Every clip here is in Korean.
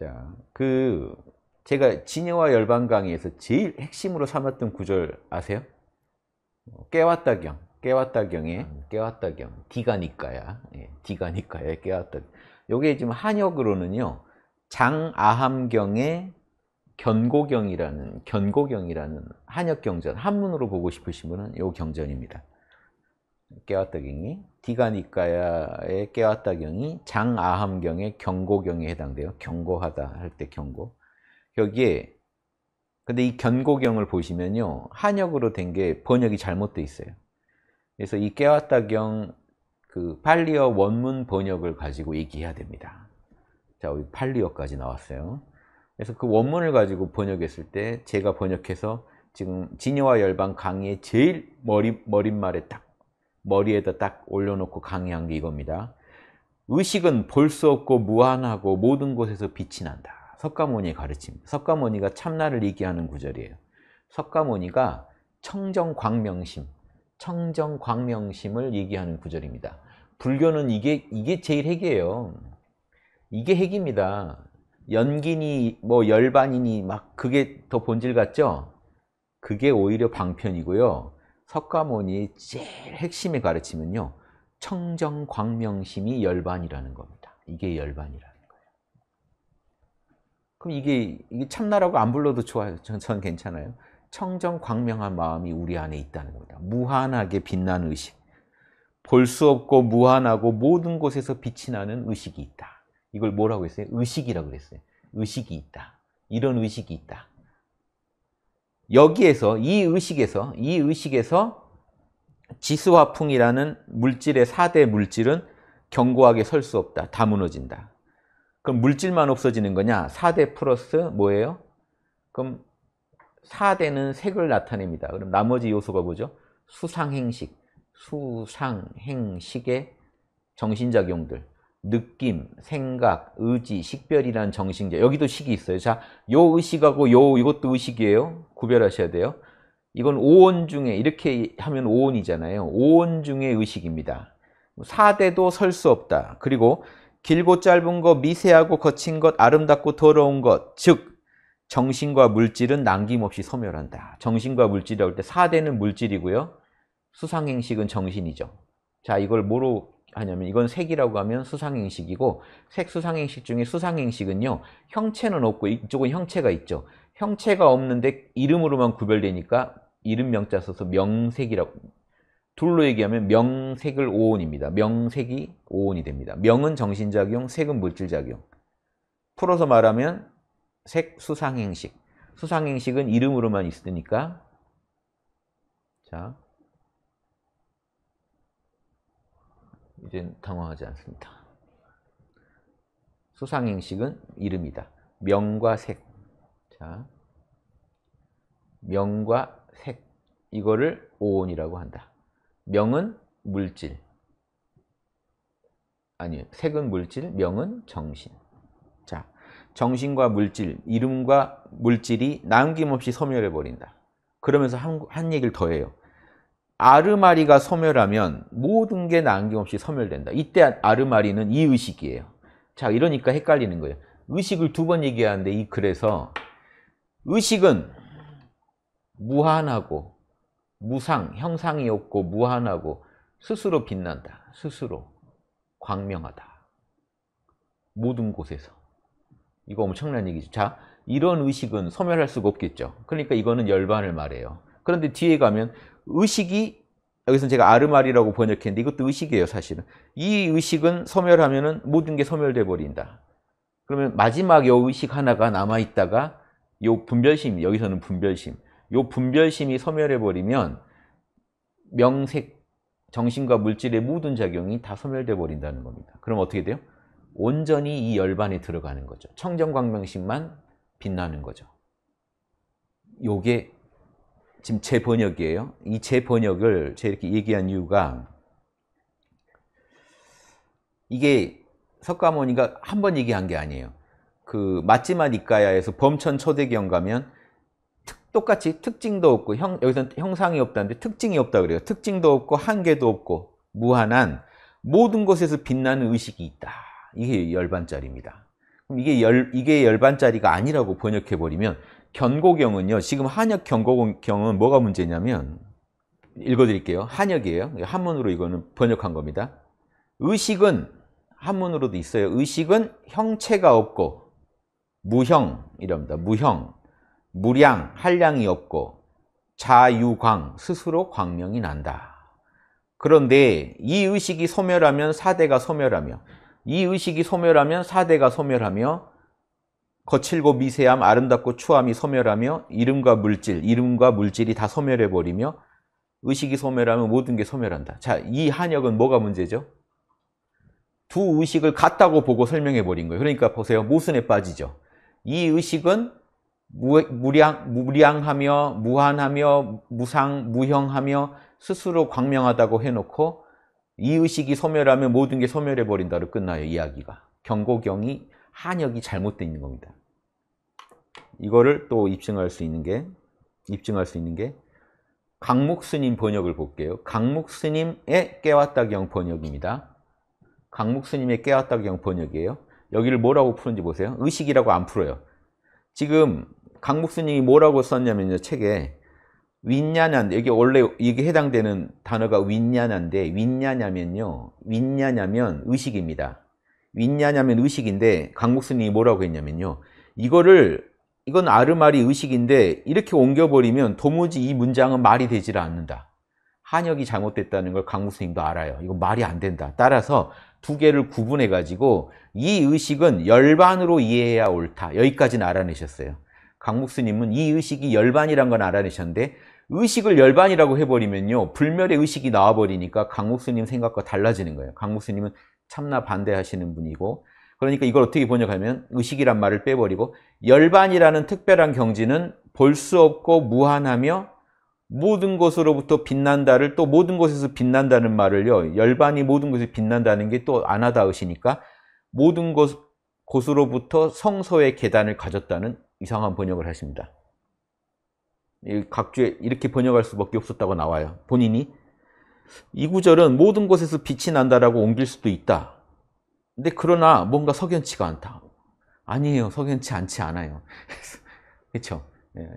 자, 그 제가 진여와 열반 강의에서 제일 핵심으로 삼았던 구절 아세요? 뭐, 깨왔다경, 깨왔다경에 음. 깨왔다경, 디가니까야, 예, 디가니까야 깨왔다. 요게 지금 한역으로는요, 장아함경의 견고경이라는 견고경이라는 한역 경전 한문으로 보고 싶으신 분은 요 경전입니다. 깨왔다경이 디가니까야의 깨왔다경이 장아함경의 경고경에 해당돼요. 경고하다 할 때 경고. 여기에 근데 이 견고경을 보시면요. 한역으로 된 게 번역이 잘못돼 있어요. 그래서 이 깨왔다경 그 팔리어 원문 번역을 가지고 얘기해야 됩니다. 자, 우리 팔리어까지 나왔어요. 그래서 그 원문을 가지고 번역했을 때 제가 번역해서 지금 진여와 열방 강의의 제일 머리 머릿말에 딱 머리에다 딱 올려놓고 강의한 게 이겁니다. 의식은 볼 수 없고 무한하고 모든 곳에서 빛이 난다. 석가모니의 가르침. 석가모니가 참나를 얘기하는 구절이에요. 석가모니가 청정광명심, 청정광명심을 얘기하는 구절입니다. 불교는 이게 이게 제일 핵이에요. 이게 핵입니다. 연기니 뭐 열반이니 막 그게 더 본질 같죠? 그게 오히려 방편이고요. 석가모니의 제일 핵심의 가르침은요. 청정광명심이 열반이라는 겁니다. 이게 열반이라는 거예요. 그럼 이게, 이게 참나라고 안 불러도 좋아요. 전, 전 괜찮아요. 청정광명한 마음이 우리 안에 있다는 겁니다. 무한하게 빛나 의식. 볼 수 없고 무한하고 모든 곳에서 빛이 나는 의식이 있다. 이걸 뭐라고 했어요? 의식이라고 그랬어요. 의식이 있다. 이런 의식이 있다. 여기에서 이 의식에서 이 의식에서 지수화풍이라는 물질의 4대 물질은 견고하게 설 수 없다. 다 무너진다. 그럼 물질만 없어지는 거냐? 4대 플러스 뭐예요? 그럼 4대는 색을 나타냅니다. 그럼 나머지 요소가 뭐죠? 수상행식, 수상행식의 정신작용들. 느낌, 생각, 의지, 식별이라는 정신계 여기도 식이 있어요. 자, 요 의식하고 요 이것도 의식이에요. 구별하셔야 돼요. 이건 오온 중에 이렇게 하면 오온이잖아요. 오온 중에 의식입니다. 사대도설 수 없다. 그리고 길고 짧은 것, 미세하고 거친 것, 아름답고 더러운 것, 즉 정신과 물질은 남김없이 소멸한다. 정신과 물질이라고 할때사대는 물질이고요. 수상행식은 정신이죠. 자, 이걸 뭐로 하냐면 이건 색이라고 하면 수상행식이고 색 수상행식 중에 수상행식은요 형체는 없고 이쪽은 형체가 있죠 형체가 없는데 이름으로만 구별되니까 이름 명자 써서 명색이라고 둘로 얘기하면 명색을 오온입니다 명색이 오온이 됩니다 명은 정신작용, 색은 물질작용 풀어서 말하면 색 수상행식 수상행식은 이름으로만 있으니까 자 이젠 당황하지 않습니다. 수상행식은 이름이다. 명과 색. 자, 명과 색. 이거를 오온이라고 한다. 명은 물질. 아니요. 색은 물질, 명은 정신. 자, 정신과 물질, 이름과 물질이 남김없이 소멸해버린다. 그러면서 한, 한 얘기를 더 해요. 아르마리가 소멸하면 모든 게 남김없이 소멸된다. 이때 아르마리는 이 의식이에요. 자, 이러니까 헷갈리는 거예요. 의식을 두 번 얘기하는데 이 글에서 의식은 무한하고 무상, 형상이 없고 무한하고 스스로 빛난다. 스스로 광명하다. 모든 곳에서. 이거 엄청난 얘기죠. 자, 이런 의식은 소멸할 수가 없겠죠. 그러니까 이거는 열반을 말해요. 그런데 뒤에 가면 의식이 여기서 제가 아르마리라고 번역했는데 이것도 의식이에요 사실은 이 의식은 소멸하면 은 모든 게 소멸돼 버린다 그러면 마지막 요 의식 하나가 남아있다가 요 분별심 여기서는 분별심 요 분별심이 소멸해 버리면 명색 정신과 물질의 모든 작용이 다 소멸돼 버린다는 겁니다 그럼 어떻게 돼요? 온전히 이 열반에 들어가는 거죠 청정광명심만 빛나는 거죠 요게 지금 제 번역이에요. 이 제 번역을 제가 이렇게 얘기한 이유가 이게 석가모니가 한 번 얘기한 게 아니에요. 그 마찌마 니까야에서 범천 초대경 가면 특, 똑같이 특징도 없고 형, 여기서는 형상이 없다는데 특징이 없다 그래요. 특징도 없고 한계도 없고 무한한 모든 곳에서 빛나는 의식이 있다. 이게 열반짜리입니다. 그럼 이게 열 이게 열반짜리가 아니라고 번역해 버리면 견고경은요. 지금 한역 견고경은 뭐가 문제냐면 읽어드릴게요. 한역이에요. 한문으로 이거는 번역한 겁니다. 의식은 한문으로도 있어요. 의식은 형체가 없고 무형 이랍니다. 무형, 무량, 한량이 없고 자유광, 스스로 광명이 난다. 그런데 이 의식이 소멸하면 사대가 소멸하며 이 의식이 소멸하면 사대가 소멸하며 거칠고 미세함, 아름답고 추함이 소멸하며 이름과 물질, 이름과 물질이 다 소멸해버리며 의식이 소멸하면 모든 게 소멸한다. 자, 이 한역은 뭐가 문제죠? 두 의식을 같다고 보고 설명해버린 거예요. 그러니까 보세요. 모순에 빠지죠. 이 의식은 무, 량 무량하며 무한하며 무상, 무형하며 스스로 광명하다고 해놓고 이 의식이 소멸하면 모든 게 소멸해버린다로 끝나요. 이야기가. 경고경이 한역이 잘못되어 있는 겁니다. 이거를 또 입증할 수 있는 게 입증할 수 있는 게 강목스님 번역을 볼게요. 강목스님의 깨왔다경 번역입니다. 강목스님의 깨왔다경 번역이에요. 여기를 뭐라고 푸는지 보세요. 의식이라고 안 풀어요. 지금 강목스님이 뭐라고 썼냐면요. 책에 윈냐냐인데 여기 원래 이게 해당되는 단어가 윈냐냐데 윈냐냐면요. 윈냐냐면 의식입니다. 윈냐냐면 의식인데 강목스님이 뭐라고 했냐면요. 이거를 이건 아르마리 의식인데 이렇게 옮겨버리면 도무지 이 문장은 말이 되질 않는다. 한역이 잘못됐다는 걸강국 선생님도 알아요. 이건 말이 안 된다. 따라서 두 개를 구분해 가지고 이 의식은 열반으로 이해해야 옳다. 여기까지는 알아내셨어요. 강국스님은이 의식이 열반이란 건 알아내셨는데 의식을 열반이라고 해버리면요. 불멸의 의식이 나와버리니까 강국스님 생각과 달라지는 거예요. 강국스님은 참나 반대하시는 분이고 그러니까 이걸 어떻게 번역하면 의식이란 말을 빼버리고 열반이라는 특별한 경지는 볼 수 없고 무한하며 모든 것으로부터 빛난다를 또 모든 것에서 빛난다는 말을요. 열반이 모든 것에서 빛난다는 게 또안하다으시니까 모든 것, 곳으로부터 성서의 계단을 가졌다는 이상한 번역을 하십니다. 각주에 이렇게 번역할 수밖에 없었다고 나와요. 본인이. 이 구절은 모든 곳에서 빛이 난다라고 옮길 수도 있다. 근데 그러나 뭔가 석연치가 않다. 아니에요. 석연치 않지 않아요. 그렇죠?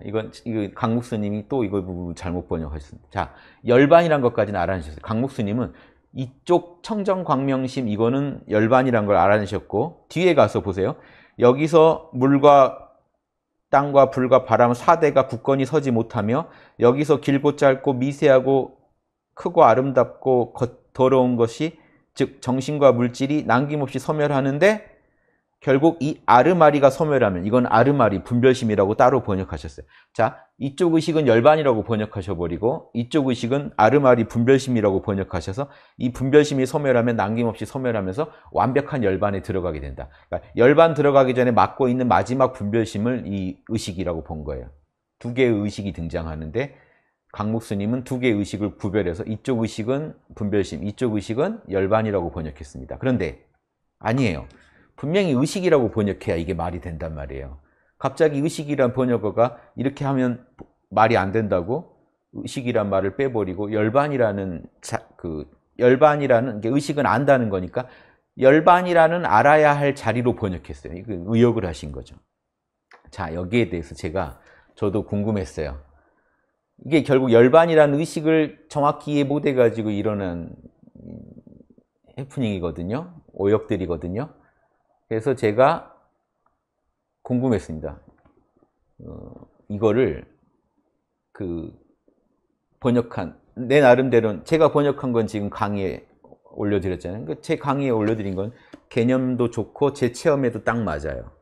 이건 이거 강 목수님이 또 이걸 잘못 번역하셨습니다. 자, 열반이란 것까지는 알아내셨어요. 강 목수님은 이쪽 청정 광명심 이거는 열반이란 걸 알아내셨고 뒤에 가서 보세요. 여기서 물과 땅과 불과 바람 4대가 굳건히 서지 못하며 여기서 길고 짧고 미세하고 크고 아름답고 더러운 것이 즉 정신과 물질이 남김없이 소멸하는데 결국 이 아르마리가 소멸하면 이건 아르마리 분별심이라고 따로 번역하셨어요. 자, 이쪽 의식은 열반이라고 번역하셔 버리고 이쪽 의식은 아르마리 분별심이라고 번역하셔서 이 분별심이 소멸하면 남김없이 소멸하면서 완벽한 열반에 들어가게 된다. 그러니까 열반 들어가기 전에 막고 있는 마지막 분별심을 이 의식이라고 본 거예요. 두 개의 의식이 등장하는데 강목수님은 두 개의 의식을 구별해서 이쪽 의식은 분별심, 이쪽 의식은 열반이라고 번역했습니다. 그런데 아니에요. 분명히 의식이라고 번역해야 이게 말이 된단 말이에요. 갑자기 의식이란 번역어가 이렇게 하면 말이 안 된다고 의식이란 말을 빼버리고 열반이라는 자, 그 열반이라는 의식은 안다는 거니까 열반이라는 알아야 할 자리로 번역했어요. 이거 의역을 하신 거죠. 자 여기에 대해서 제가 저도 궁금했어요. 이게 결국 열반이라는 의식을 정확히 이해 못해가지고 이러는 해프닝이거든요. 오역들이거든요. 그래서 제가 궁금했습니다. 어, 이거를 그 번역한 내 나름대로는 제가 번역한 건 지금 강의에 올려드렸잖아요. 그러니까 제 강의에 올려드린 건 개념도 좋고 제 체험에도 딱 맞아요.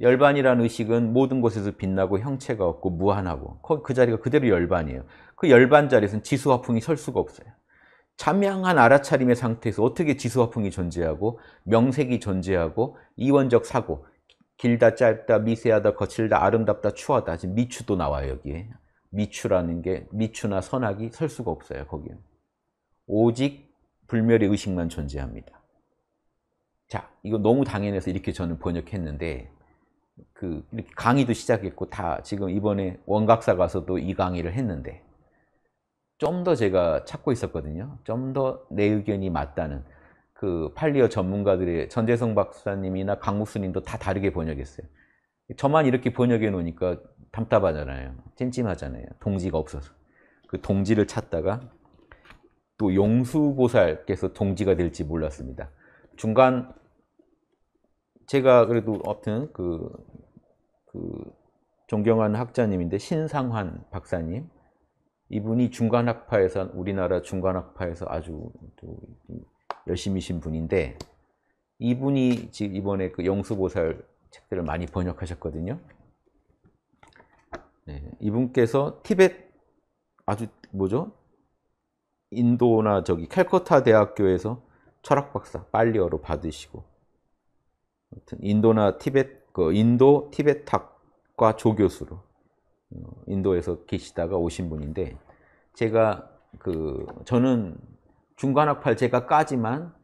열반이라는 의식은 모든 곳에서 빛나고 형체가 없고 무한하고 그 자리가 그대로 열반이에요. 그 열반 자리에서는 지수화풍이 설 수가 없어요. 자명한 알아차림의 상태에서 어떻게 지수화풍이 존재하고 명색이 존재하고 이원적 사고 길다 짧다 미세하다 거칠다 아름답다 추하다 지금 미추도 나와요 여기에 미추라는 게 미추나 선악이 설 수가 없어요 거기는 오직 불멸의 의식만 존재합니다 자 이거 너무 당연해서 이렇게 저는 번역했는데 그 이렇게 강의도 시작했고 다 지금 이번에 원각사 가서도 이 강의를 했는데 좀 더 제가 찾고 있었거든요. 좀 더 내 의견이 맞다는 그 팔리어 전문가들의 전재성 박사님이나 강국수님도 다 다르게 번역했어요. 저만 이렇게 번역해 놓으니까 답답하잖아요. 찜찜하잖아요. 동지가 없어서. 그 동지를 찾다가 또 용수보살께서 동지가 될지 몰랐습니다. 중간 제가 그래도 아무튼 그, 그 존경하는 학자님인데 신상환 박사님 이분이 중간학파에서 우리나라 중간학파에서 아주 열심히신 분인데 이분이 지금 이번에 그 영수보살 책들을 많이 번역하셨거든요. 네, 이분께서 티벳 아주 뭐죠? 인도나 저기 캘커타 대학교에서 철학 박사 빨리어로 받으시고 아무튼 인도나 티벳 그 인도 티벳탁과 조교수로 어, 인도에서 계시다가 오신 분인데 제가 그 저는 중간학팔 제가 까지만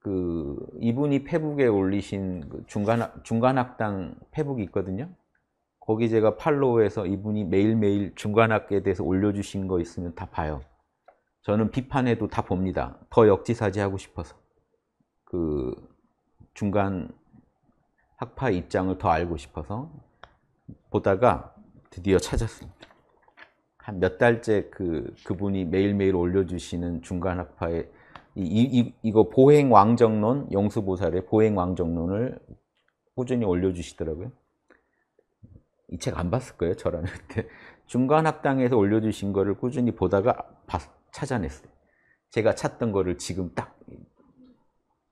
그 이분이 페북에 올리신 그 중간 중간학당 페북이 있거든요. 거기 제가 팔로우해서 이분이 매일매일 중간학에 대해서 올려주신 거 있으면 다 봐요. 저는 비판해도 다 봅니다. 더 역지사지하고 싶어서 그 중간 학파 입장을 더 알고 싶어서 보다가 드디어 찾았습니다. 한 몇 달째 그, 그분이 매일매일 올려주시는 중간 학파의 이, 이, 이거 보행 왕정론, 용수보살의 보행 왕정론을 꾸준히 올려주시더라고요. 이 책 안 봤을 거예요, 저라면 그때. 중간 학당에서 올려주신 거를 꾸준히 보다가 찾아냈어요. 제가 찾던 거를 지금 딱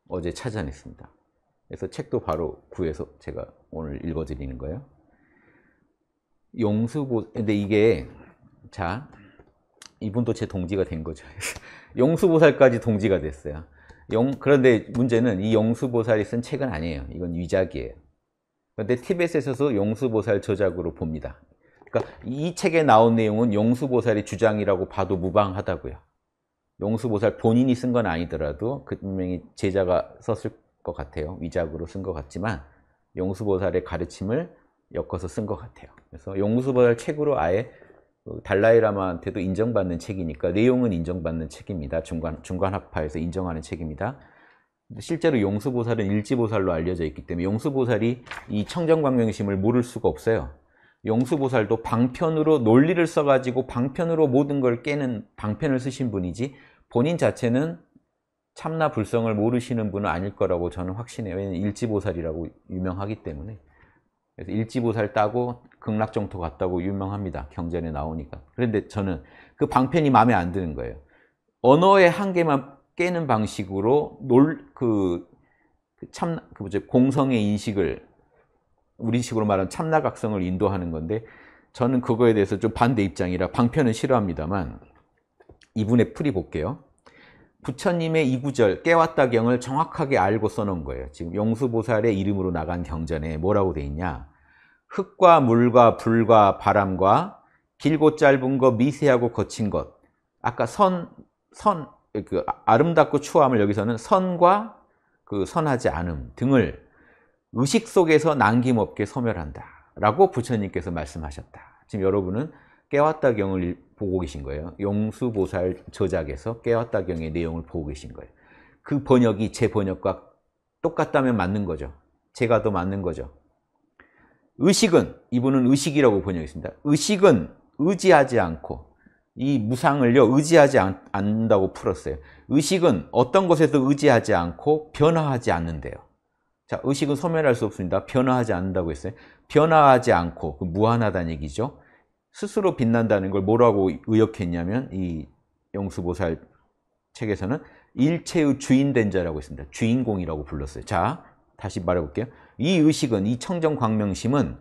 어제 찾아냈습니다. 그래서 책도 바로 구해서 제가 오늘 읽어드리는 거예요. 용수고 근데 이게 자 이분도 제 동지가 된 거죠. 용수보살까지 동지가 됐어요. 용, 그런데 문제는 이 용수보살이 쓴 책은 아니에요. 이건 위작이에요. 그런데 티벳에서서 용수보살 저작으로 봅니다. 그러니까 이 책에 나온 내용은 용수보살의 주장이라고 봐도 무방하다고요. 용수보살 본인이 쓴 건 아니더라도 그 분명히 제자가 썼을 것 같아요. 위작으로 쓴 것 같지만 용수보살의 가르침을 엮어서 쓴 것 같아요. 그래서 용수보살 책으로 아예 그 달라이라마한테도 인정받는 책이니까 내용은 인정받는 책입니다. 중간, 중간학파에서 인정하는 책입니다. 실제로 용수보살은 일지보살로 알려져 있기 때문에 용수보살이 이 청정광명심을 모를 수가 없어요. 용수보살도 방편으로 논리를 써가지고 방편으로 모든 걸 깨는 방편을 쓰신 분이지 본인 자체는 참나 불성을 모르시는 분은 아닐 거라고 저는 확신해요. 왜냐면 일지보살이라고 유명하기 때문에. 그래서 일지보살 따고 극락정토 갔다고 유명합니다. 경전에 나오니까. 그런데 저는 그 방편이 마음에 안 드는 거예요. 언어의 한계만 깨는 방식으로 놀, 그, 그, 참, 그 뭐지, 공성의 인식을 우리식으로 말하면 참나각성을 인도하는 건데 저는 그거에 대해서 좀 반대 입장이라 방편은 싫어합니다만 이분의 풀이 볼게요. 부처님의 이구절 깨왔다경을 정확하게 알고 써놓은 거예요. 지금 용수보살의 이름으로 나간 경전에 뭐라고 돼 있냐? 흙과 물과 불과 바람과 길고 짧은 것, 미세하고 거친 것. 아까 선, 선, 그 아름답고 추함을 여기서는 선과 그 선하지 않음 등을 의식 속에서 남김없게 소멸한다. 라고 부처님께서 말씀하셨다. 지금 여러분은 깨왔다경을 보고 계신 거예요. 용수보살 저작에서 깨왔다경의 내용을 보고 계신 거예요. 그 번역이 제 번역과 똑같다면 맞는 거죠. 제가 더 맞는 거죠. 의식은 이분은 의식이라고 번역했습니다. 의식은 의지하지 않고 이 무상을요 의지하지 않, 는다고 풀었어요. 의식은 어떤 것에도 의지하지 않고 변화하지 않는데요. 자, 의식은 소멸할 수 없습니다. 변화하지 않는다고 했어요. 변화하지 않고 그 무한하다는 얘기죠. 스스로 빛난다는 걸 뭐라고 의역했냐면 이 영수보살 책에서는 일체의 주인된 자라고 했습니다. 주인공이라고 불렀어요. 자, 다시 말해볼게요. 이 의식은, 이 청정광명심은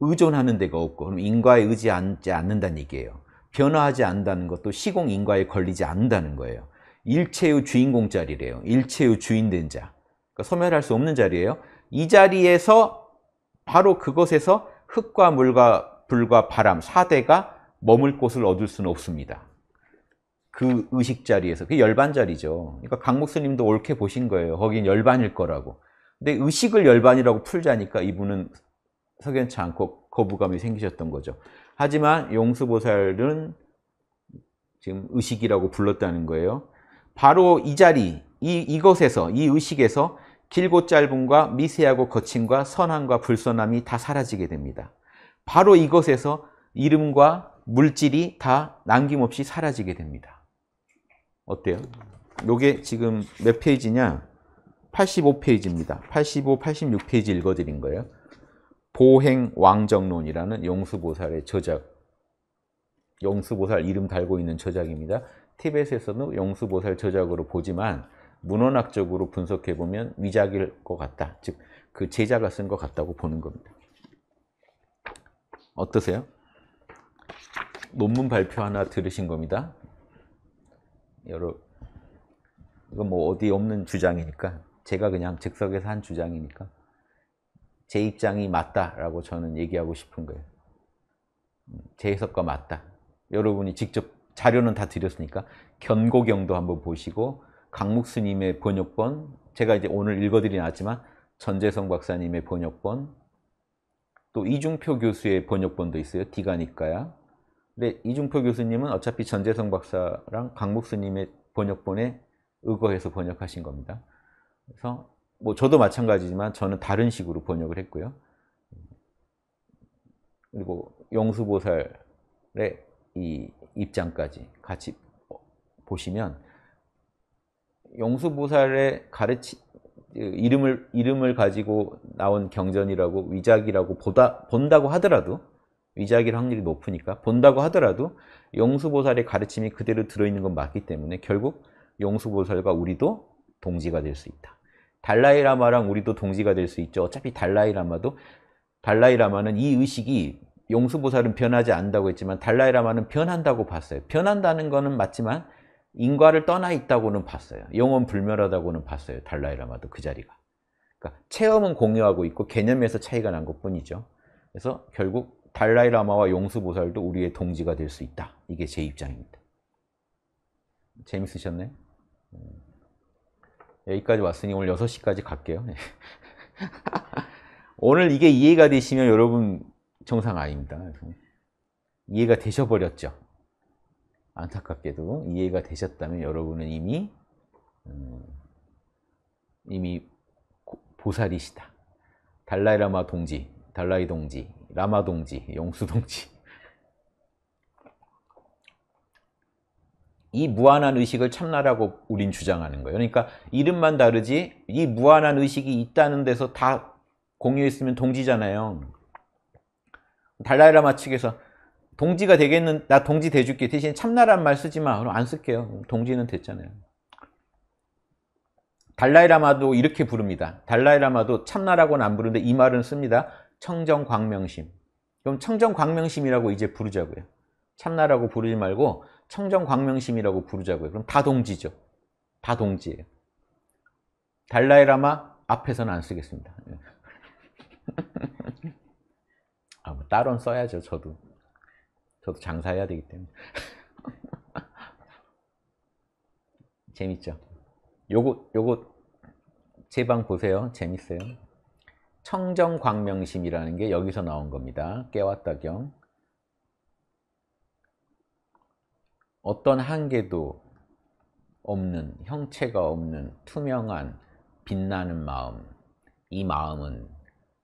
의존하는 데가 없고 그럼 인과에 의지하지 않는다는 얘기예요. 변화하지 않는다는 것도 시공 인과에 걸리지 않는다는 거예요. 일체의 주인공 자리래요. 일체의 주인된 자. 그러니까 소멸할 수 없는 자리예요. 이 자리에서 바로 그것에서 흙과 물과 불과 바람, 사대가 머물 곳을 얻을 수는 없습니다. 그 의식 자리에서, 그 열반 자리죠. 그러니까 강 목사님도 옳게 보신 거예요. 거긴 열반일 거라고. 근데 의식을 열반이라고 풀자니까 이분은 석연치 않고 거부감이 생기셨던 거죠. 하지만 용수보살은 지금 의식이라고 불렀다는 거예요. 바로 이 자리, 이, 이것에서, 이 의식에서 길고 짧음과 미세하고 거친과 선함과 불선함이 다 사라지게 됩니다. 바로 이것에서 이름과 물질이 다 남김없이 사라지게 됩니다. 어때요? 요게 지금 몇 페이지냐? 85페이지입니다. 85, 86페이지 읽어드린 거예요. 보행 왕정론이라는 용수보살의 저작. 용수보살 이름 달고 있는 저작입니다. 티벳에서는 용수보살 저작으로 보지만 문헌학적으로 분석해보면 위작일 것 같다. 즉, 그 제자가 쓴 것 같다고 보는 겁니다. 어떠세요? 논문 발표 하나 들으신 겁니다. 여러 이건 뭐 어디 없는 주장이니까 제가 그냥 즉석에서 한 주장이니까 제 입장이 맞다라고 저는 얘기하고 싶은 거예요. 음, 제 해석과 맞다. 여러분이 직접 자료는 다 드렸으니까 견고경도 한번 보시고 강목스님의 번역본 제가 이제 오늘 읽어드리 않았지만 전재성 박사님의 번역본 또 이중표 교수의 번역본도 있어요. 디가니까야. 근데 이중표 교수님은 어차피 전재성 박사랑 강목수님의 번역본에 의거해서 번역하신 겁니다. 그래서 뭐 저도 마찬가지지만 저는 다른 식으로 번역을 했고요. 그리고 영수보살의 이 입장까지 같이 어, 보시면 영수보살의 가르치 이름을 이름을 가지고 나온 경전이라고 위작이라고 보다 본다고 하더라도 위작일 확률이 높으니까 본다고 하더라도 용수보살의 가르침이 그대로 들어있는 건 맞기 때문에 결국 용수보살과 우리도 동지가 될 수 있다. 달라이라마랑 우리도 동지가 될 수 있죠. 어차피 달라이라마도 달라이라마는 이 의식이 용수보살은 변하지 않는다고 했지만 달라이라마는 변한다고 봤어요. 변한다는 거는 맞지만 인과를 떠나 있다고는 봤어요. 영혼 불멸하다고는 봤어요. 달라이라마도 그 자리가. 그러니까 체험은 공유하고 있고 개념에서 차이가 난 것뿐이죠. 그래서 결국 달라이라마와 용수보살도 우리의 동지가 될 수 있다. 이게 제 입장입니다. 재밌으셨나요? 네. 여기까지 왔으니 오늘 6시까지 갈게요. 네. 오늘 이게 이해가 되시면 여러분 정상 아닙니다. 이해가 되셔버렸죠. 안타깝게도 이해가 되셨다면 여러분은 이미 음, 이미 보살이시다. 달라이라마 동지, 달라이 동지, 라마 동지, 영수 동지. 이 무한한 의식을 참나라고 우린 주장하는 거예요. 그러니까 이름만 다르지 이 무한한 의식이 있다는 데서 다 공유했으면 동지잖아요. 달라이라마 측에서 동지가 되겠는 나 동지 돼줄게 대신 참나란 말 쓰지 마 그럼 안 쓸게요 동지는 됐잖아요 달라이라마도 이렇게 부릅니다 달라이라마도 참나라고는 안 부르는데 이 말은 씁니다 청정광명심 그럼 청정광명심이라고 이제 부르자고요 참나라고 부르지 말고 청정광명심이라고 부르자고요 그럼 다 동지죠 다 동지예요 달라이라마 앞에서는 안 쓰겠습니다 아, 뭐 따론 써야죠 저도 저도 장사해야 되기 때문에 재밌죠 요거 요거 제 방 보세요 재밌어요 청정광명심이라는 게 여기서 나온 겁니다 깨웠다경 어떤 한계도 없는 형체가 없는 투명한 빛나는 마음 이 마음은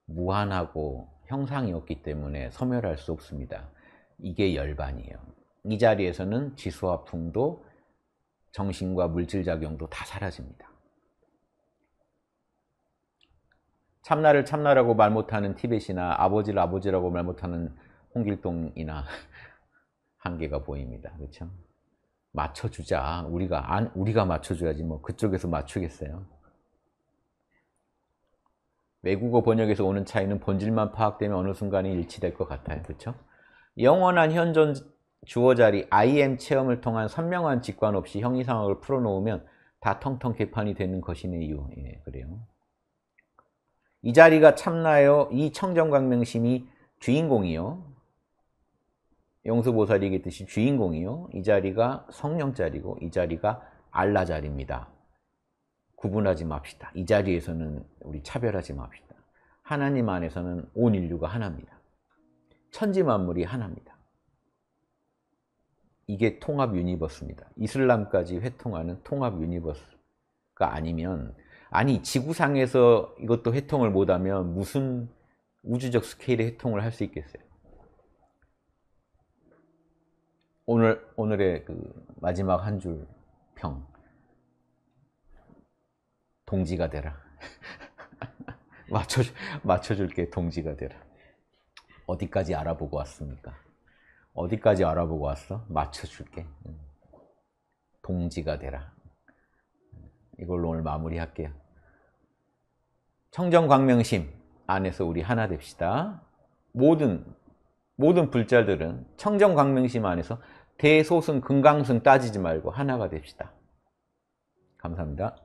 무한하고 형상이 없기 때문에 소멸할 수 없습니다 이게 열반이에요. 이 자리에서는 지수와 풍도 정신과 물질작용도 다 사라집니다. 참나를 참나라고 말 못하는 티벳이나 아버지를 아버지라고 말 못하는 홍길동이나 한계가 보입니다. 그렇죠? 맞춰주자. 우리가 안 우리가 맞춰줘야지 뭐 그쪽에서 맞추겠어요. 외국어 번역에서 오는 차이는 본질만 파악되면 어느 순간에 일치될 것 같아요. 그렇죠? 영원한 현존 주어 자리 IM 체험을 통한 선명한 직관 없이 형이 상황을 풀어놓으면 다 텅텅 개판이 되는 것이네요. 예, 그래요. 이 자리가 참나요. 이 청정광명심이 주인공이요. 용수보살이기 뜻이 주인공이요. 이 자리가 성령 자리고 이 자리가 알라 자리입니다. 구분하지 맙시다. 이 자리에서는 우리 차별하지 맙시다. 하나님 안에서는 온 인류가 하나입니다. 천지 만물이 하나입니다. 이게 통합 유니버스입니다. 이슬람까지 회통하는 통합 유니버스가 아니면 아니 지구상에서 이것도 회통을 못하면 무슨 우주적 스케일의 회통을 할 수 있겠어요? 오늘, 오늘의 그 마지막 한 줄 평. 동지가 되라. 맞춰, 맞춰줄게, 동지가 되라. 어디까지 알아보고 왔습니까? 어디까지 알아보고 왔어? 맞춰줄게. 동지가 되라. 이걸로 오늘 마무리할게요. 청정광명심 안에서 우리 하나 됩시다. 모든 모든 불자들은 청정광명심 안에서 대소승, 금강승 따지지 말고 하나가 됩시다. 감사합니다.